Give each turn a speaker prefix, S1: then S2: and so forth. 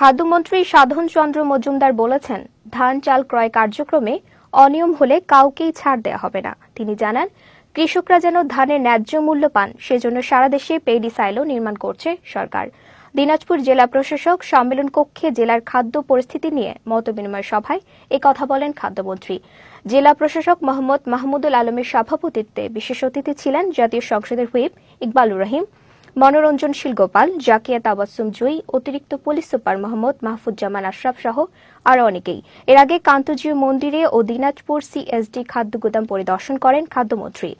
S1: খাদ্যমন্ত্রী সাধন চন্দ্র মজুমদার বলেছেন ধান চাল ক্রয় কার্যক্রমে অনিয়ম হলে কাউকেই ছাড় দেওয়া হবে না তিনি জানান কৃষকরা যেন ধানের ন্যায্য মূল্য পান সেজন্য সারা দেশে পেডি সাইলো নির্মাণ করছে সরকার দিনাজপুর জেলা প্রশাসক সম্মেলন কক্ষে জেলার খাদ্য পরিস্থিতি নিয়ে মত বিনিময় সভায় এ কথা বলেন খাদ্যমন্ত্রী জেলা প্রশাসক মোহাম্মদ মাহমুদুল আলমের সভাপতিত্বে বিশেষ অতিথি ছিলেন জাতীয় সংসদের হুইপ ইকবালুর রহিম মনোরঞ্জন গোপাল জাকিয়া তাবাসুম জয়ী অতিরিক্ত পুলিশ সুপার মোহাম্মদ মাহফুজ্জামান আশরাফ সহ আরও অনেকেই এর আগে কান্তজীয় মন্দিরে ও দিনাজপুর সিএসডি খাদ্য গুদাম পরিদর্শন করেন খাদ্যমন্ত্রী